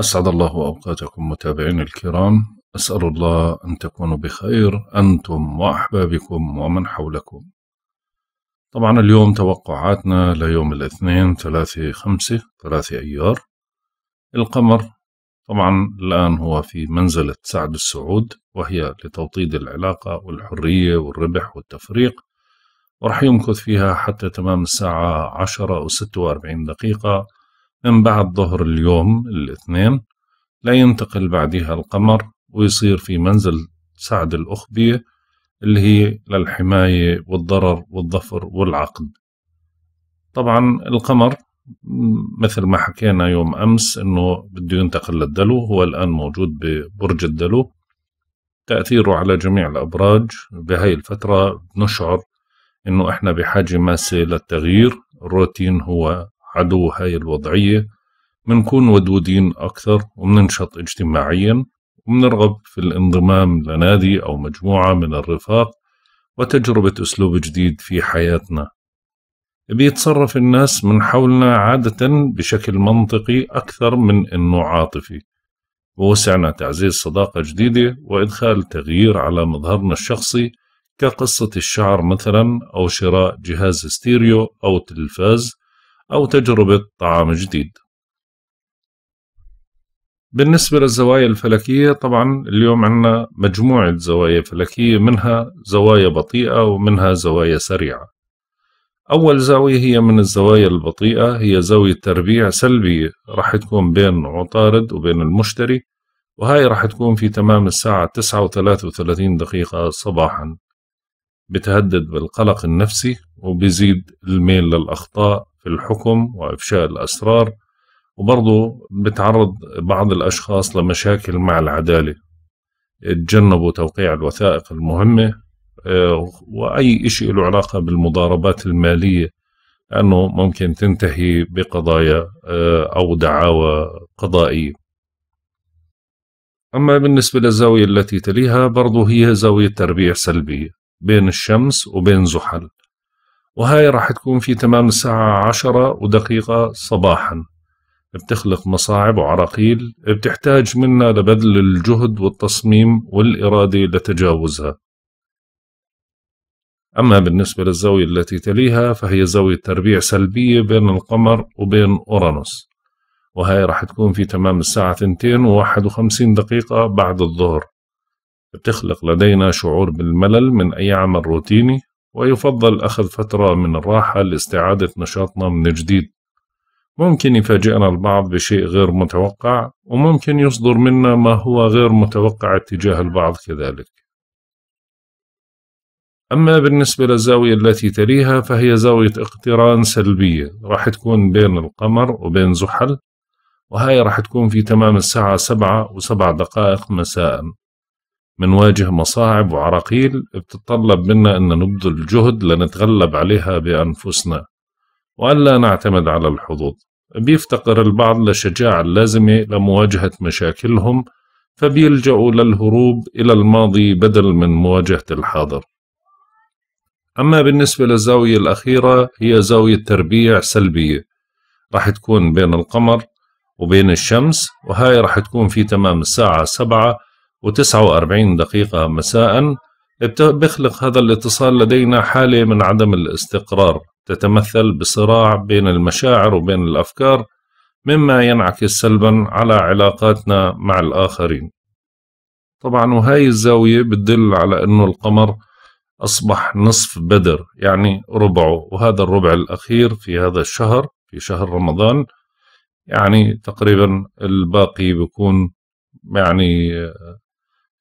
أسعد الله أوقاتكم متابعين الكرام أسأل الله أن تكونوا بخير أنتم وأحبابكم ومن حولكم طبعا اليوم توقعاتنا ليوم الاثنين ثلاثة خمسة ثلاثة أيار القمر طبعا الآن هو في منزلة سعد السعود وهي لتوطيد العلاقة والحرية والربح والتفريق ورح يمكث فيها حتى تمام الساعة عشرة وستة وأربعين دقيقة من بعد ظهر اليوم الاثنين لا ينتقل بعدها القمر ويصير في منزل سعد الأخبية اللي هي للحماية والضرر والظفر والعقد طبعا القمر مثل ما حكينا يوم أمس أنه بده ينتقل للدلو هو الآن موجود ببرج الدلو تأثيره على جميع الأبراج بهاي الفترة نشعر أنه إحنا بحاجة ماسة للتغيير الروتين هو عدو هاي الوضعية منكون ودودين أكثر ومننشط اجتماعيا ومنرغب في الانضمام لنادي أو مجموعة من الرفاق وتجربة أسلوب جديد في حياتنا بيتصرف الناس من حولنا عادة بشكل منطقي أكثر من أنه عاطفي ووسعنا تعزيز صداقة جديدة وإدخال تغيير على مظهرنا الشخصي كقصة الشعر مثلا أو شراء جهاز ستيريو أو تلفاز أو تجربة طعام جديد بالنسبة للزوايا الفلكية طبعا اليوم عندنا مجموعة زوايا فلكية منها زوايا بطيئة ومنها زوايا سريعة أول زاوية هي من الزوايا البطيئة هي زاوية تربيع سلبية راح تكون بين عطارد وبين المشتري وهاي راح تكون في تمام الساعة تسعة وثلاثة وثلاثين دقيقة صباحا بتهدد بالقلق النفسي وبيزيد الميل للأخطاء في الحكم وإفشاء الأسرار وبرضه بتعرض بعض الأشخاص لمشاكل مع العدالة تجنبوا توقيع الوثائق المهمة آه، وأي إشي له علاقة بالمضاربات المالية لأنه ممكن تنتهي بقضايا آه، أو دعاوى قضائية أما بالنسبة للزاوية التي تليها برضو هي زاوية تربيع سلبية بين الشمس وبين زحل وهاي راح تكون في تمام الساعة عشرة ودقيقة صباحا بتخلق مصاعب وعراقيل بتحتاج منا لبذل الجهد والتصميم والإرادة لتجاوزها أما بالنسبة للزاوية التي تليها فهي زاوية تربيع سلبية بين القمر وبين أورانوس وهي راح تكون في تمام الساعة 2 وواحد وخمسين دقيقة بعد الظهر بتخلق لدينا شعور بالملل من أي عمل روتيني ويفضل أخذ فترة من الراحة لاستعادة نشاطنا من جديد ممكن يفاجئنا البعض بشيء غير متوقع وممكن يصدر منا ما هو غير متوقع اتجاه البعض كذلك أما بالنسبة للزاوية التي تليها فهي زاوية اقتران سلبية راح تكون بين القمر وبين زحل وهاي راح تكون في تمام الساعة سبعة وسبع دقائق مساء بنواجه مصاعب وعراقيل بتتطلب منا أن نبذل جهد لنتغلب عليها بأنفسنا وألا نعتمد على الحظوظ بيفتقر البعض للشجاعة اللازمة لمواجهة مشاكلهم فبيلجأوا للهروب إلى الماضي بدل من مواجهة الحاضر أما بالنسبة للزاوية الأخيرة هي زاوية تربيع سلبية راح تكون بين القمر وبين الشمس وهاي راح تكون في تمام الساعة سبعة و49 دقيقة مساء بيخلق هذا الاتصال لدينا حالة من عدم الاستقرار تتمثل بصراع بين المشاعر وبين الأفكار مما ينعكس سلبا على علاقاتنا مع الآخرين طبعا وهاي الزاوية بتدل على أنه القمر أصبح نصف بدر يعني ربعه وهذا الربع الأخير في هذا الشهر في شهر رمضان يعني تقريبا الباقي بيكون يعني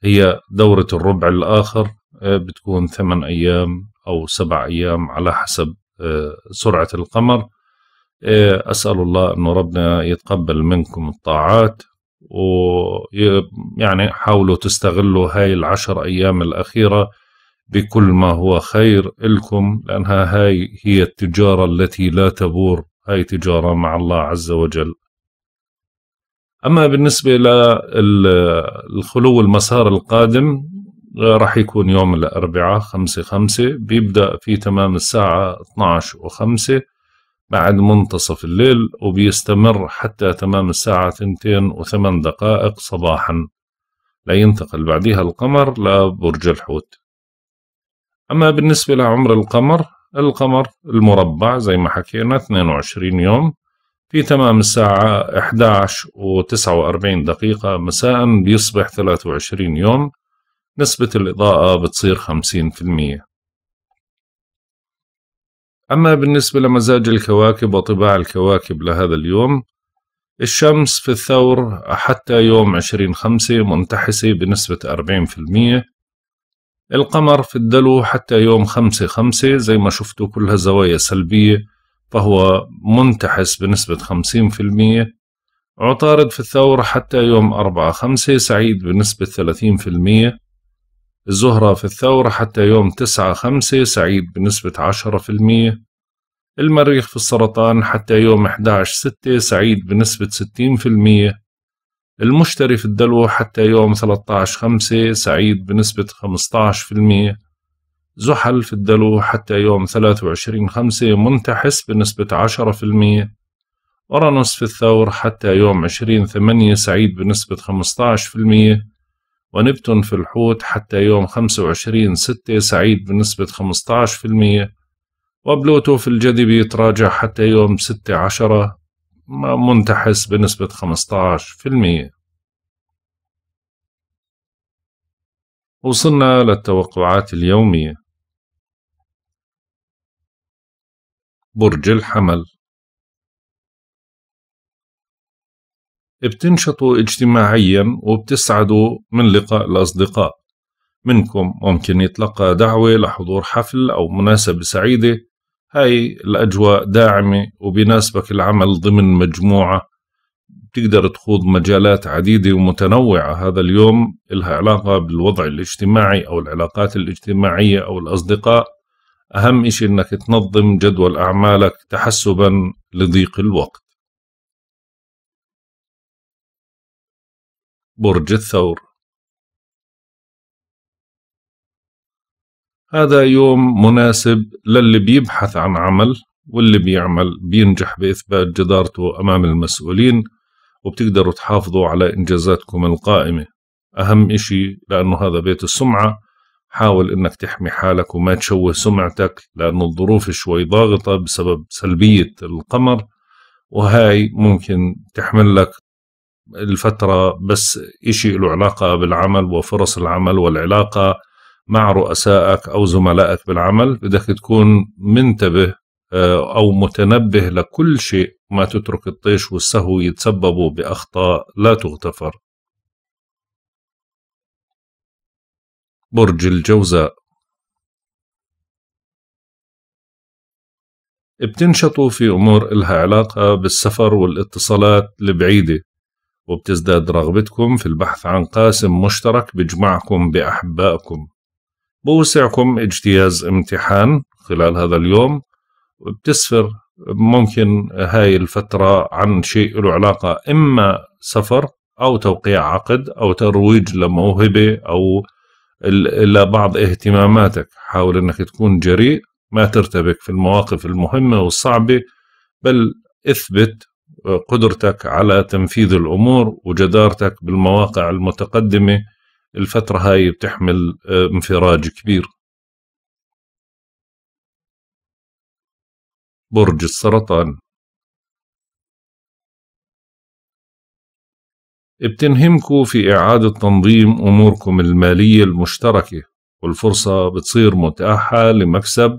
هي دورة الربع الآخر آه، بتكون ثمان أيام أو سبع أيام على حسب آه، سرعة القمر آه، أسأل الله أنه ربنا يتقبل منكم الطاعات ويعني حاولوا تستغلوا هاي العشر أيام الأخيرة بكل ما هو خير لكم لأنها هاي هي التجارة التي لا تبور هاي تجارة مع الله عز وجل اما بالنسبه للخلو المسار القادم راح يكون يوم الاربعاء 5 5 بيبدا في تمام الساعه 12 و5 بعد منتصف الليل وبيستمر حتى تمام الساعة 2 و8 دقائق صباحا لينتقل بعدها القمر لبرج الحوت أما بالنسبة لعمر القمر القمر المربع زي ما حكينا 22 يوم في تمام الساعة 11 و 49 دقيقة مساء بيصبح 23 يوم نسبة الإضاءة بتصير 50% أما بالنسبة لمزاج الكواكب وطباع الكواكب لهذا اليوم الشمس في الثور حتى يوم 20 خمسة منتحسة بنسبة 40% القمر في الدلو حتى يوم 5 خمسة زي ما شفتوا كلها زوايا سلبية فهو منتحس بنسبة 50% عطارد في الثورة حتى يوم 4 5 سعيد بنسبة 30% الزهرة في الثورة حتى يوم 9 5 سعيد بنسبة 10% المريخ في السرطان حتى يوم 11 6 سعيد بنسبة 60% المشتري في الدلو حتى يوم 13 5 سعيد بنسبة 15% زحل في الدلو حتى يوم 23 خمسة منتحس بنسبة 10% أورانوس في الثور حتى يوم 20 ثمانية سعيد بنسبة 15% ونبتون في الحوت حتى يوم 25 ستة سعيد بنسبة 15% وبلوتو في الجدي بيتراجع حتى يوم 6 عشرة منتحس بنسبة 15% وصلنا للتوقعات اليومية برج الحمل بتنشطوا اجتماعيا وبتسعدوا من لقاء الأصدقاء منكم ممكن يتلقى دعوة لحضور حفل أو مناسبة سعيدة هاي الأجواء داعمة وبناسبك العمل ضمن مجموعة بتقدر تخوض مجالات عديدة ومتنوعة هذا اليوم إلها علاقة بالوضع الاجتماعي أو العلاقات الاجتماعية أو الأصدقاء أهم إشي إنك تنظم جدول أعمالك تحسبا لضيق الوقت برج الثور هذا يوم مناسب للي بيبحث عن عمل واللي بيعمل بينجح بإثبات جدارته أمام المسؤولين وبتقدروا تحافظوا على إنجازاتكم القائمة أهم إشي لأنه هذا بيت السمعة حاول انك تحمي حالك وما تشوه سمعتك لانه الظروف شوي ضاغطه بسبب سلبيه القمر وهاي ممكن تحمل لك الفترة بس إشي له علاقة بالعمل وفرص العمل والعلاقة مع رؤسائك أو زملائك بالعمل بدك تكون منتبه آه، أو متنبه لكل شيء ما تترك الطيش والسهو يتسببوا بأخطاء لا تغتفر برج الجوزاء بتنشطوا في أمور إلها علاقة بالسفر والاتصالات البعيدة وبتزداد رغبتكم في البحث عن قاسم مشترك بجمعكم بأحبائكم بوسعكم اجتياز امتحان خلال هذا اليوم وبتسفر ممكن هاي الفترة عن شيء له علاقة إما سفر أو توقيع عقد أو ترويج لموهبة أو إلى بعض اهتماماتك حاول أنك تكون جريء ما ترتبك في المواقف المهمة والصعبة بل اثبت قدرتك على تنفيذ الأمور وجدارتك بالمواقع المتقدمة الفترة هاي بتحمل آه، انفراج كبير برج السرطان بتنهمكوا في إعادة تنظيم أموركم المالية المشتركة والفرصة بتصير متاحة لمكسب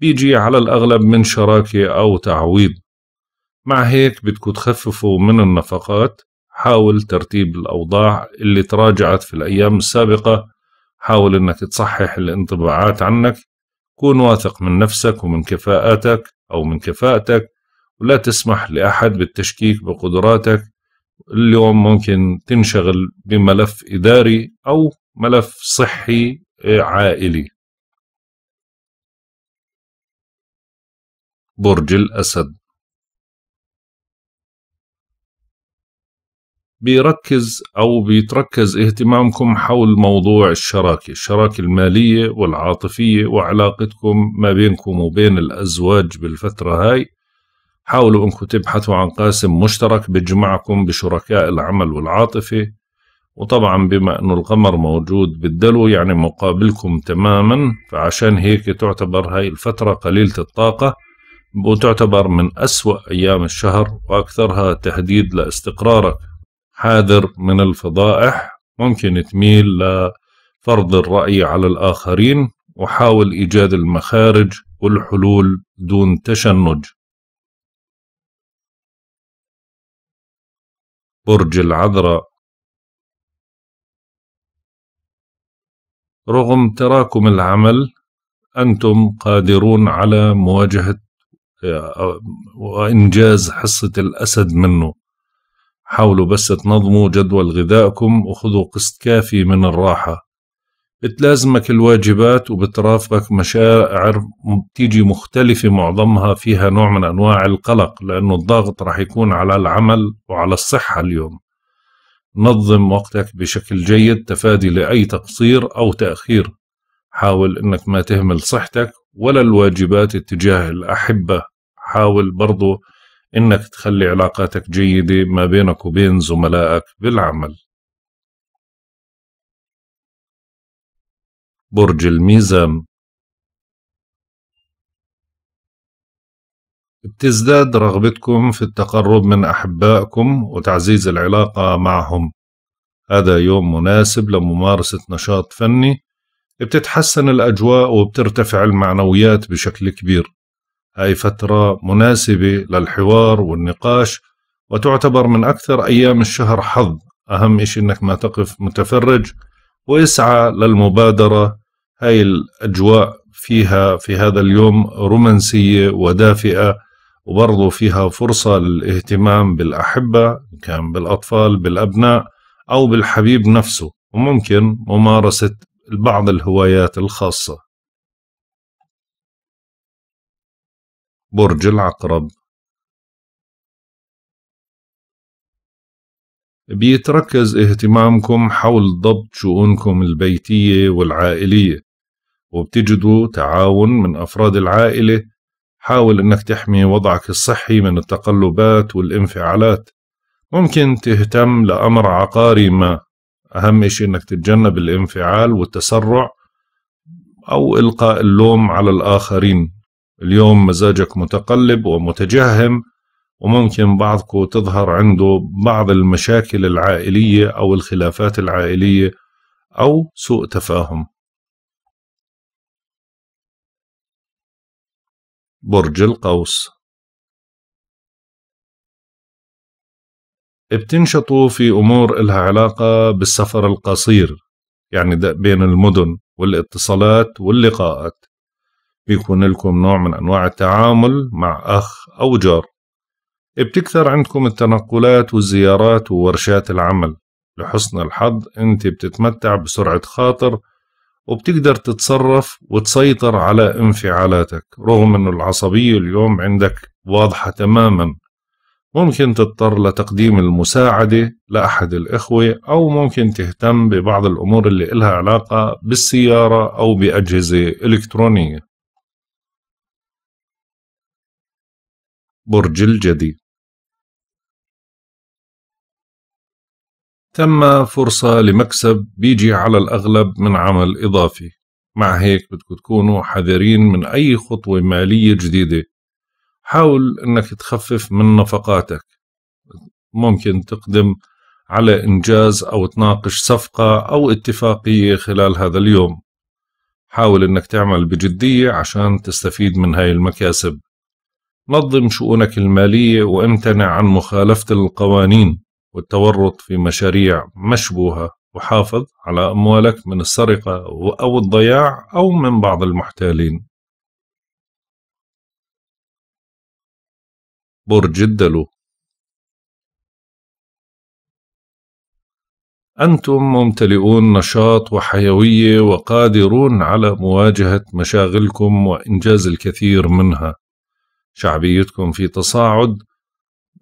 بيجي على الأغلب من شراكة أو تعويض مع هيك بدكوا تخففوا من النفقات حاول ترتيب الأوضاع اللي تراجعت في الأيام السابقة حاول أنك تصحح الانطباعات عنك كون واثق من نفسك ومن كفاءاتك أو من كفاءتك ولا تسمح لأحد بالتشكيك بقدراتك اليوم ممكن تنشغل بملف إداري أو ملف صحي آه، عائلي برج الأسد بيركز أو بيتركز اهتمامكم حول موضوع الشراكة الشراكة المالية والعاطفية وعلاقتكم ما بينكم وبين الأزواج بالفترة هاي حاولوا أنكم تبحثوا عن قاسم مشترك بيجمعكم بشركاء العمل والعاطفة وطبعا بما أنه القمر موجود بالدلو يعني مقابلكم تماما فعشان هيك تعتبر هاي الفترة قليلة الطاقة وتعتبر من أسوأ أيام الشهر وأكثرها تهديد لاستقرارك حاذر من الفضائح ممكن تميل لفرض الرأي على الآخرين وحاول إيجاد المخارج والحلول دون تشنج برج العذراء رغم تراكم العمل أنتم قادرون على مواجهة آه، وإنجاز حصة الأسد منه حاولوا بس تنظموا جدول غذائكم وخذوا قسط كافي من الراحة بتلازمك الواجبات وبترافقك مشاعر بتيجي مختلفة معظمها فيها نوع من أنواع القلق لأنه الضغط راح يكون على العمل وعلى الصحة اليوم نظم وقتك بشكل جيد تفادي لأي تقصير أو تأخير حاول أنك ما تهمل صحتك ولا الواجبات اتجاه الأحبة حاول برضو أنك تخلي علاقاتك جيدة ما بينك وبين زملائك بالعمل برج الميزان بتزداد رغبتكم في التقرب من أحبائكم وتعزيز العلاقة معهم هذا يوم مناسب لممارسة نشاط فني بتتحسن الأجواء وبترتفع المعنويات بشكل كبير هاي فترة مناسبة للحوار والنقاش وتعتبر من أكثر أيام الشهر حظ أهم إشي أنك ما تقف متفرج ويسعى للمبادرة هاي الأجواء فيها في هذا اليوم رومانسية ودافئة وبرضو فيها فرصة للاهتمام بالأحبة كان بالأطفال بالأبناء أو بالحبيب نفسه وممكن ممارسة بعض الهوايات الخاصة برج العقرب بيتركز اهتمامكم حول ضبط شؤونكم البيتية والعائلية وبتجدوا تعاون من أفراد العائلة حاول أنك تحمي وضعك الصحي من التقلبات والانفعالات ممكن تهتم لأمر عقاري ما أهم شيء أنك تتجنب الانفعال والتسرع أو إلقاء اللوم على الآخرين اليوم مزاجك متقلب ومتجهم وممكن بعضكم تظهر عنده بعض المشاكل العائلية أو الخلافات العائلية أو سوء تفاهم برج القوس بتنشطوا في أمور إلها علاقة بالسفر القصير يعني بين المدن والاتصالات واللقاءات بيكون لكم نوع من أنواع التعامل مع أخ أو جار بتكثر عندكم التنقلات والزيارات وورشات العمل لحسن الحظ أنت بتتمتع بسرعة خاطر وبتقدر تتصرف وتسيطر على انفعالاتك رغم انه العصبية اليوم عندك واضحة تماما ممكن تضطر لتقديم المساعدة لأحد الإخوة أو ممكن تهتم ببعض الأمور اللي إلها علاقة بالسيارة أو بأجهزة إلكترونية برج الجدي تم فرصة لمكسب بيجي على الأغلب من عمل إضافي مع هيك بدكم تكونوا حذرين من أي خطوة مالية جديدة حاول أنك تخفف من نفقاتك ممكن تقدم على إنجاز أو تناقش صفقة أو اتفاقية خلال هذا اليوم حاول أنك تعمل بجدية عشان تستفيد من هاي المكاسب نظم شؤونك المالية وامتنع عن مخالفة القوانين والتورط في مشاريع مشبوهة وحافظ على أموالك من السرقة أو الضياع أو من بعض المحتالين برج الدلو أنتم ممتلئون نشاط وحيوية وقادرون على مواجهة مشاغلكم وإنجاز الكثير منها شعبيتكم في تصاعد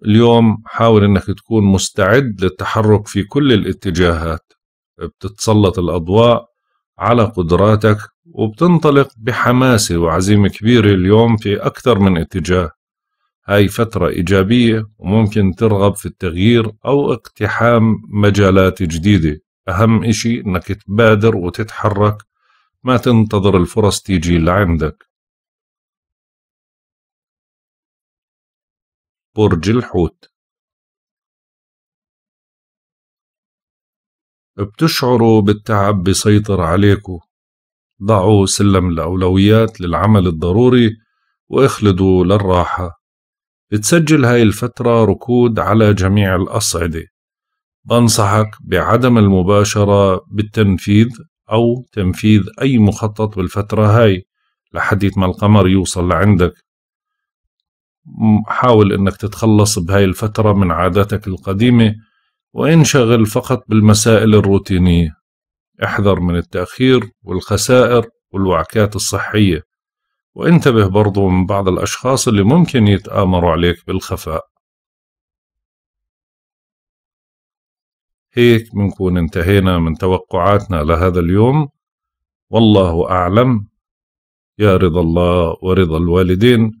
اليوم حاول انك تكون مستعد للتحرك في كل الاتجاهات بتتسلط الاضواء على قدراتك وبتنطلق بحماسة وعزيمة كبيرة اليوم في أكثر من اتجاه هاي فترة إيجابية وممكن ترغب في التغيير أو اقتحام مجالات جديدة أهم إشي أنك تبادر وتتحرك ما تنتظر الفرص تيجي لعندك برج الحوت بتشعروا بالتعب بيسيطر عليكم ضعوا سلم الأولويات للعمل الضروري واخلدوا للراحة بتسجل هاي الفترة ركود على جميع الأصعدة بنصحك بعدم المباشرة بالتنفيذ أو تنفيذ أي مخطط بالفترة هاي لحديث ما القمر يوصل لعندك حاول انك تتخلص بهاي الفترة من عاداتك القديمة وانشغل فقط بالمسائل الروتينية احذر من التأخير والخسائر والوعكات الصحية وانتبه برضو من بعض الأشخاص اللي ممكن يتآمروا عليك بالخفاء هيك بنكون انتهينا من توقعاتنا لهذا اليوم والله أعلم يا رضا الله ورضا الوالدين